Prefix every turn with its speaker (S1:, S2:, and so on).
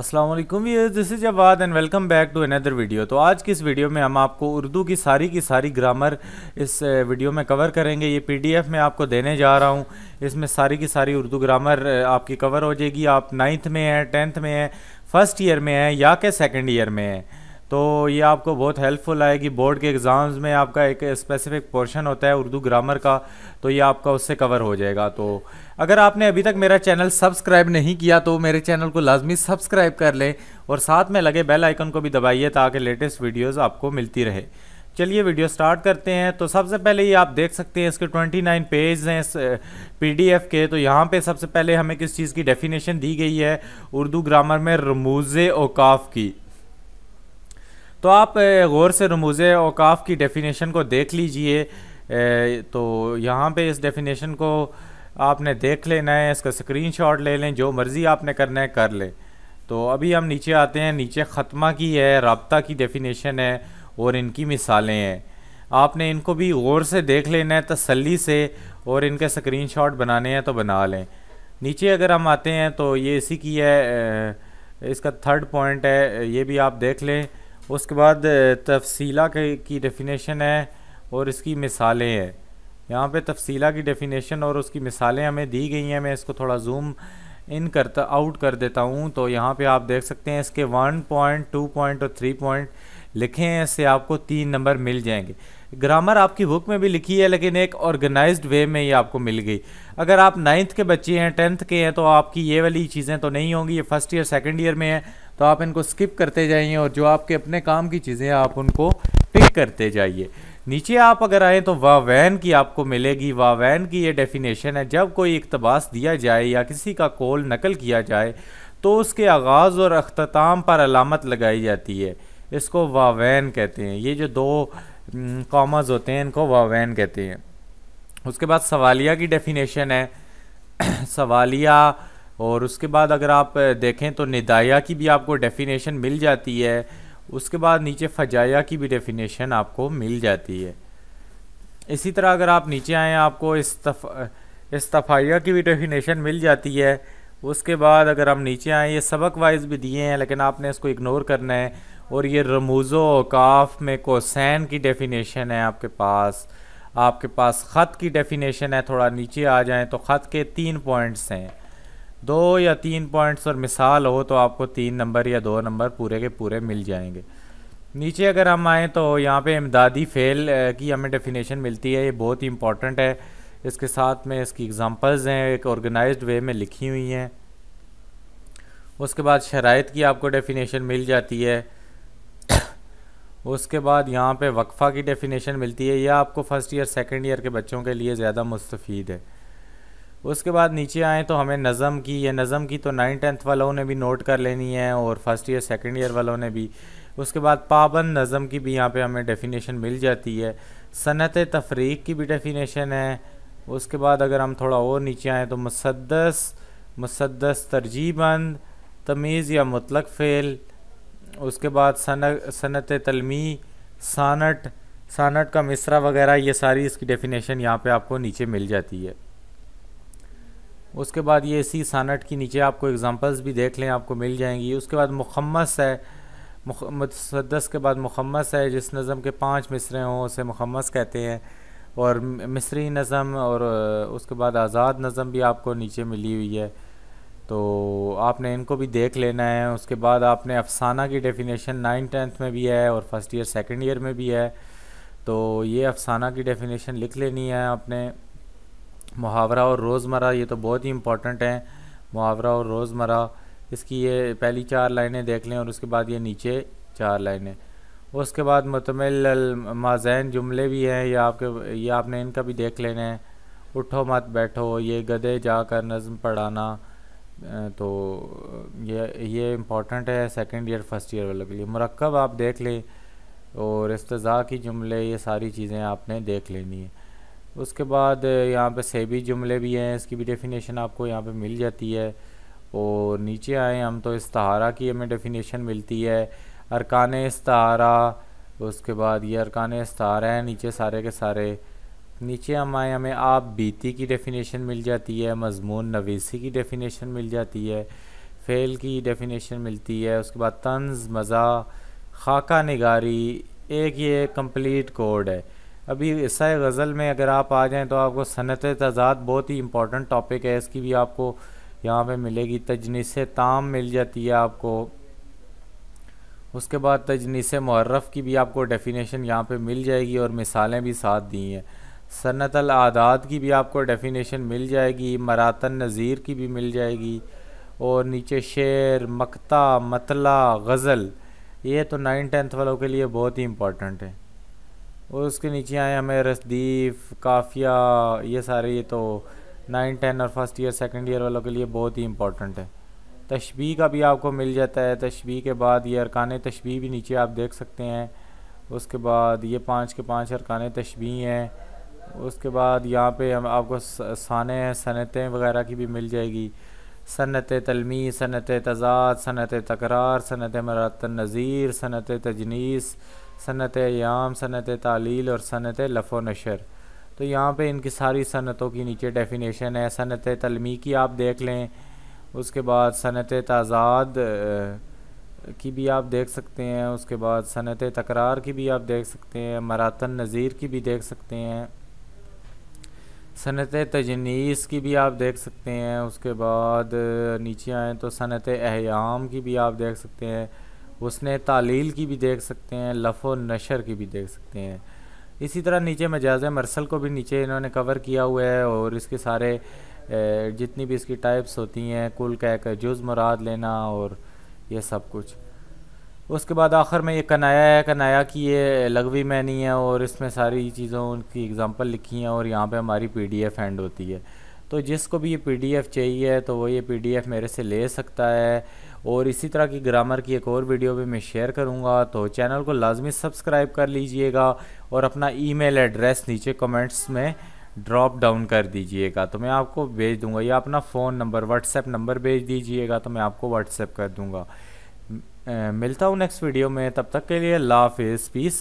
S1: अस्सलाम वालेकुम this is Jawad and welcome back to another video तो आज की इस वीडियो में हम आपको उर्दू की सारी की सारी ग्रामर इस वीडियो में कवर करेंगे ये पीडीएफ मैं आपको देने जा रहा हूँ इसमें सारी की सारी उर्दू ग्रामर आपकी कवर हो जाएगी आप नाइन्थ में हैं टेंथ में हैं फर्स्ट ईयर में हैं या के सेकेंड ईयर में हैं तो ये आपको बहुत हेल्पफुल आएगी बोर्ड के एग्ज़ाम्स में आपका एक स्पेसिफिक पोर्शन होता है उर्दू ग्रामर का तो ये आपका उससे कवर हो जाएगा तो अगर आपने अभी तक मेरा चैनल सब्सक्राइब नहीं किया तो मेरे चैनल को लाजमी सब्सक्राइब कर लें और साथ में लगे बेल आइकन को भी दबाइए ताकि लेटेस्ट वीडियोज़ आपको मिलती रहे चलिए वीडियो स्टार्ट करते हैं तो सबसे पहले ये आप देख सकते हैं इसके 29 पेज हैं इस पीडीएफ के तो यहाँ पे सबसे पहले हमें किस चीज़ की डेफिनेशन दी गई है उर्दू ग्रामर में रमूज़ ओकाफ की तो आप गौर से रमूज़ अवकाफ़ की डेफिनेशन को देख लीजिए तो यहाँ पे इस डेफिनेशन को आपने देख लेना है इसका स्क्रीनशॉट ले लें जो मर्ज़ी आपने करना है कर लें तो अभी हम नीचे आते हैं नीचे ख़त्मा की है रबता की डेफिनेशन है और इनकी मिसालें हैं आपने इनको भी गौर से देख लेना है तसली से और इनके शॉट बनाने हैं तो बना लें नीचे अगर हम आते हैं तो ये इसी की है इसका थर्ड पॉइंट है ये भी आप देख लें उसके बाद तफसीला के की डेफिनेशन है और इसकी मिसालें हैं यहाँ पे तफसीला की डेफिनेशन और उसकी मिसालें हमें दी गई हैं मैं इसको थोड़ा जूम इन करता आउट कर देता हूँ तो यहाँ पे आप देख सकते हैं इसके वन पॉइंट टू पॉइंट और थ्री पॉइंट लिखे हैं इससे आपको तीन नंबर मिल जाएंगे ग्रामर आपकी बुक में भी लिखी है लेकिन एक ऑर्गेनाइज्ड वे में ये आपको मिल गई अगर आप नाइन्थ के बच्चे हैं टेंथ के हैं तो आपकी ये वाली चीज़ें तो नहीं होंगी ये फर्स्ट ईयर सेकेंड ईयर में है तो आप इनको स्किप करते जाइए और जो आपके अपने काम की चीज़ें आप उनको टिक करते जाइए नीचे आप अगर आएँ तो वावैन की आपको मिलेगी वावैन की ये डेफिनेशन है जब कोई इकतबास दिया जाए या किसी का कोल नकल किया जाए तो उसके आगाज़ और अख्ताम पर अलामत लगाई जाती है इसको वावैन कहते हैं ये जो दो कॉमर्स होते हैं इनको वावैन कहते हैं उसके बाद सवालिया की डेफिनेशन है सवालिया और उसके बाद अगर आप देखें तो निदाया की भी आपको डेफिनेशन मिल जाती है उसके बाद नीचे फजाया की भी डेफिनेशन आपको मिल जाती है इसी तरह अगर आप नीचे आएँ आपको इस्तफ इस्तफाया की भी डेफिनेशन मिल जाती है उसके बाद अगर हम नीचे आएँ ये सबक वाइज भी दिए हैं लेकिन आपने इसको इग्नोर करना है और ये रमूज़ो अवकाफ़ में कोसैन की डेफिनेशन है आपके पास आपके पास ख़त की डेफिनेशन है थोड़ा नीचे आ जाएँ तो ख़त के तीन पॉइंट्स हैं दो या तीन पॉइंट्स और मिसाल हो तो आपको तीन नंबर या दो नंबर पूरे के पूरे मिल जाएंगे नीचे अगर हम आएँ तो यहाँ पे इमदादी फ़ेल की हमें डेफिनेशन मिलती है ये बहुत ही इंपॉर्टेंट है इसके साथ में इसकी एग्ज़ाम्पल्स हैं एक ऑर्गेनाइज्ड वे में लिखी हुई हैं उसके बाद शराइ की आपको डेफिनेशन मिल जाती है उसके बाद यहाँ पे वक्फ़ा की डेफिनेशन मिलती है यह आपको फ़र्स्ट ईयर सेकेंड ईयर के बच्चों के लिए ज़्यादा मुस्तफ़ है उसके बाद नीचे आए तो हमें नज़म की या नज़म की तो नाइन टेंथ वालों ने भी नोट कर लेनी है और फर्स्ट ईयर सेकेंड ईयर वालों ने भी उसके बाद पाबंद नज़म की भी यहाँ पे हमें डेफिनेशन मिल जाती है सनत तफरीक की भी डेफिनेशन है उसके बाद अगर हम थोड़ा और नीचे आएँ तो मुसदस मुसदस तरजीबंद तमीज़ या मतलक फ़ेल उसके बाद सन सनत तलमी सानट सानट का मिसरा वगैरह ये सारी इसकी डेफिनेशन यहाँ पे आपको नीचे मिल जाती है उसके बाद ये इसी सानट की नीचे आपको एग्ज़ाम्पल्स भी देख लें आपको मिल जाएंगी उसके बाद मुखमस है मुसदस के बाद मुखमस है जिस नज़म के पाँच मिसरे हों उसे मुखमस कहते हैं और मिसरी नज़म और उसके बाद आज़ाद नज़म भी आपको नीचे मिली हुई है तो आपने इनको भी देख लेना है उसके बाद आपने अफसाना की डेफिनेशन नाइन टेंथ में भी है और फर्स्ट ईयर सेकेंड ईयर में भी है तो ये अफसाना की डेफिनेशन लिख लेनी है आपने मुहावरा और रोज़मर्रा ये तो बहुत ही इंपॉर्टेंट हैं मुहावरा और रोज़मर्रा इसकी ये पहली चार लाइनें देख लें और उसके बाद ये नीचे चार लाइनें उसके बाद मतमिल जुमले भी हैं या आपके ये आपने इनका भी देख लेना है उठो मत बैठो ये गधे जाकर नज़म पढ़ाना तो ये ये इम्पोर्टेंट है सेकंड ईयर फर्स्ट ईयर वालों के लिए मरकब आप देख लें और इस्तज़ा की जुमले ये सारी चीज़ें आपने देख लेनी है उसके बाद यहाँ पे सेबी जुमले भी हैं इसकी भी डेफिनेशन आपको यहाँ पे मिल जाती है और नीचे आए हम तो इस्तारा की हमें डेफिनेशन मिलती है अरकान इस्तारा उसके बाद ये अरकान इस्तारा है नीचे सारे के सारे नीचे हम आए हमें आप बीती की डेफिनेशन मिल जाती है मजमून नवीसी की डेफिनेशन मिल जाती है फ़ेल की डेफिनेशन मिलती है उसके बाद तंज मज़ा खाका निगारी एक ये कंप्लीट कोड है अभी इस्सा गज़ल में अगर आप आ जाएँ तो आपको सनत तजाद बहुत ही इंपॉर्टेंट टॉपिक है इसकी भी आपको यहाँ पे मिलेगी तजनीस ताम मिल जाती है आपको उसके बाद तजनीस महर्रफ़ की भी आपको डेफिनेशन यहाँ पे मिल जाएगी और मिसालें भी साथ दी हैं सनत आदाद की भी आपको डेफिनेशन मिल जाएगी मरातन नज़ीर की भी मिल जाएगी और नीचे शेर मकता मतला गज़ल ये तो नाइन टेंथ वालों के लिए बहुत ही इम्पोर्टेंट है और उसके नीचे आए हमें रसदीफ काफिया ये सारे ये तो नाइन टेन और फर्स्ट ईयर सेकंड ईयर वालों के लिए बहुत ही इंपॉर्टेंट है तशबी का भी आपको मिल जाता है तशबी के बाद ये अरकान तशबी भी नीचे आप देख सकते हैं उसके बाद ये पाँच के पाँच अरकान तशबी हैं उसके बाद यहाँ पे हम आपको साने सनतें वगैरह की भी मिल जाएगी सनत तलमी सनत तजाद सनत तकरार सनत मरात नज़ीर सनत तजनीस सनत याम सनत तालील और सनत लफो नशर तो यहाँ पे इनकी सारी सनतों की नीचे डेफिनेशन है सनत तलमी की आप देख लें उसके बाद सनत ताज़ाद की भी आप देख सकते हैं उसके बाद सनत तकरार की भी आप देख सकते हैं मरातन नज़ीर की भी देख सकते हैं सनत तजनीस की भी आप देख सकते हैं उसके बाद नीचे आएँ तो सनत एहयाम की भी आप देख सकते हैं उसने तालील की भी देख सकते हैं लफ़ नशर की भी देख सकते हैं इसी तरह नीचे मजाज मरसल को भी नीचे इन्होंने कवर किया हुआ है और इसके सारे जितनी भी इसकी टाइप्स होती हैं कुल कह कर जुज़ मुराद लेना और ये सब कुछ उसके बाद आखिर में ये कनाया है कनाया की ये लगवी मैनी है और इसमें सारी चीज़ों उनकी एग्ज़ाम्पल लिखी हैं और यहाँ पे हमारी पीडीएफ एंड होती है तो जिसको भी ये पीडीएफ चाहिए तो वो ये पीडीएफ मेरे से ले सकता है और इसी तरह की ग्रामर की एक और वीडियो भी मैं शेयर करूँगा तो चैनल को लाजमी सब्सक्राइब कर लीजिएगा और अपना ई एड्रेस नीचे कमेंट्स में ड्रॉप डाउन कर दीजिएगा तो मैं आपको भेज दूंगा या अपना फ़ोन नंबर व्हाट्सएप नंबर भेज दीजिएगा तो मैं आपको व्हाट्सएप कर दूंगा मिलता हूँ नेक्स्ट वीडियो में तब तक के लिए लाफिज़ पीस